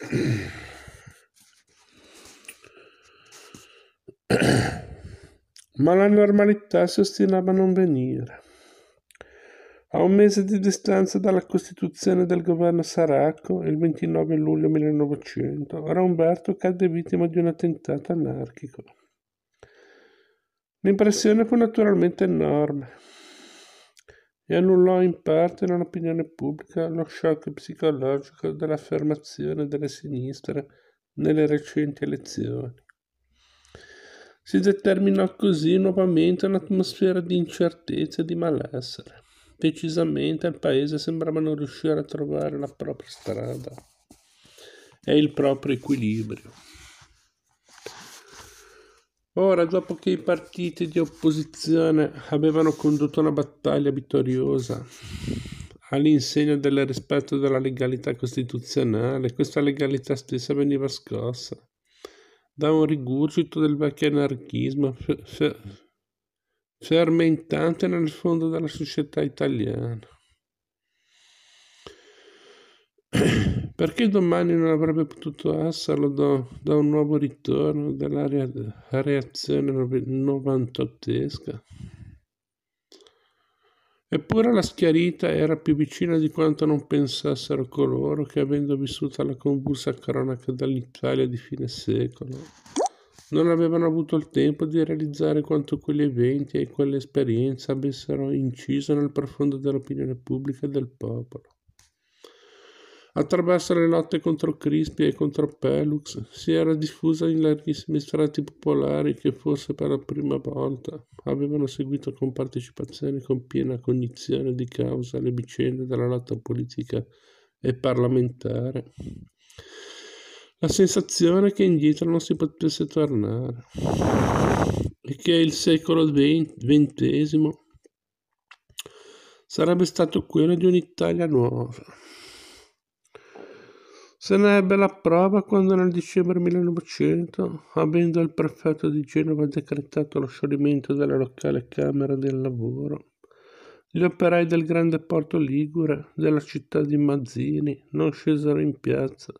Ma la normalità ostinava a non venire. A un mese di distanza dalla costituzione del governo Saracco, il 29 luglio 1900, Romberto cadde vittima di un attentato anarchico. L'impressione fu naturalmente enorme e annullò in parte nell'opinione pubblica lo shock psicologico dell'affermazione delle sinistre nelle recenti elezioni. Si determinò così nuovamente un'atmosfera di incertezza e di malessere. Decisamente il paese sembrava non riuscire a trovare la propria strada e il proprio equilibrio. Ora, dopo che i partiti di opposizione avevano condotto una battaglia vittoriosa all'insegna del rispetto della legalità costituzionale, questa legalità stessa veniva scossa da un rigurgito del vecchio anarchismo fe- fe- fermentante nel fondo della società italiana. Perché domani non avrebbe potuto esserlo da, da un nuovo ritorno della reazione novantottesca? Eppure la schiarita era più vicina di quanto non pensassero coloro che, avendo vissuto la convulsa cronaca dall'Italia di fine secolo, non avevano avuto il tempo di realizzare quanto quegli eventi e quell'esperienza avessero inciso nel profondo dell'opinione pubblica e del popolo. Attraverso le lotte contro Crispi e contro Pelux si era diffusa in larghissimi strati popolari che forse per la prima volta avevano seguito con partecipazione e con piena cognizione di causa le vicende della lotta politica e parlamentare. La sensazione che indietro non si potesse tornare e che il secolo XX sarebbe stato quello di un'Italia nuova se ne ebbe la prova quando nel dicembre 1900, avendo il prefetto di Genova decretato lo scioglimento della locale Camera del Lavoro, gli operai del grande porto Ligure, della città di Mazzini, non scesero in piazza